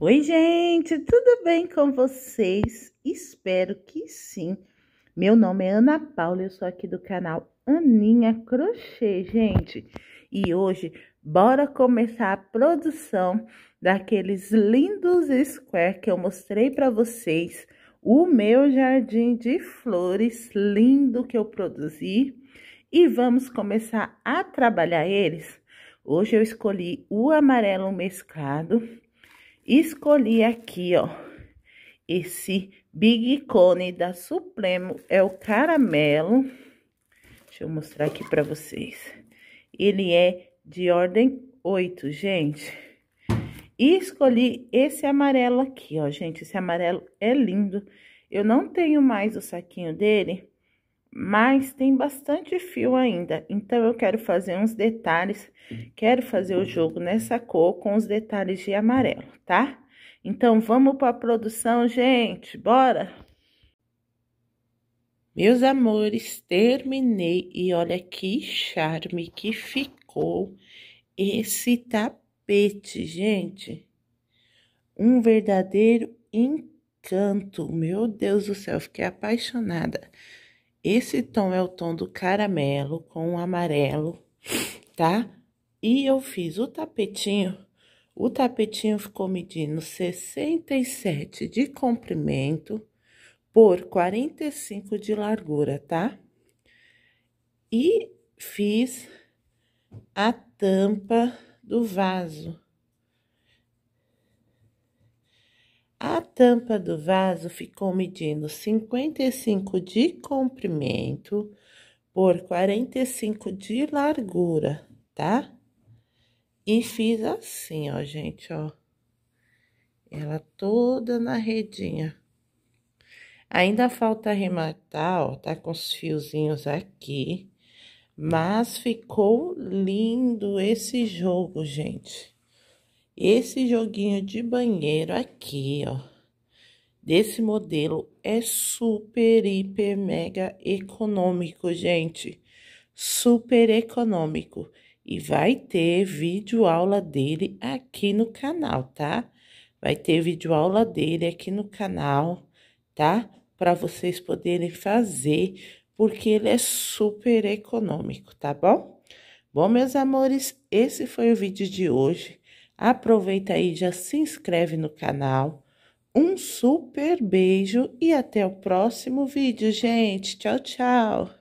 Oi, gente, tudo bem com vocês? Espero que sim. Meu nome é Ana Paula, eu sou aqui do canal Aninha Crochê, gente. E hoje, bora começar a produção daqueles lindos square que eu mostrei para vocês. O meu jardim de flores lindo que eu produzi. E vamos começar a trabalhar eles. Hoje eu escolhi o amarelo mesclado Escolhi aqui, ó, esse Big Cone da Supremo, é o caramelo. Deixa eu mostrar aqui pra vocês. Ele é de ordem 8, gente. E escolhi esse amarelo aqui, ó, gente. Esse amarelo é lindo. Eu não tenho mais o saquinho dele, mas tem bastante fio ainda, então eu quero fazer uns detalhes, quero fazer o jogo nessa cor com os detalhes de amarelo, tá? Então, vamos para a produção, gente, bora! Meus amores, terminei e olha que charme que ficou esse tapete, gente. Um verdadeiro encanto, meu Deus do céu, fiquei apaixonada. Esse tom é o tom do caramelo com o amarelo, tá? E eu fiz o tapetinho, o tapetinho ficou medindo 67 de comprimento por 45 de largura, tá? E fiz a tampa do vaso. A tampa do vaso ficou medindo 55 de comprimento por 45 de largura, tá? E fiz assim, ó, gente, ó. Ela toda na redinha. Ainda falta arrematar, ó, tá com os fiozinhos aqui. Mas ficou lindo esse jogo, gente. Esse joguinho de banheiro aqui, ó, desse modelo é super, hiper, mega econômico, gente. Super econômico. E vai ter vídeo aula dele aqui no canal, tá? Vai ter vídeo aula dele aqui no canal, tá? Para vocês poderem fazer, porque ele é super econômico, tá bom? Bom, meus amores, esse foi o vídeo de hoje. Aproveita aí, já se inscreve no canal. Um super beijo e até o próximo vídeo, gente. Tchau, tchau.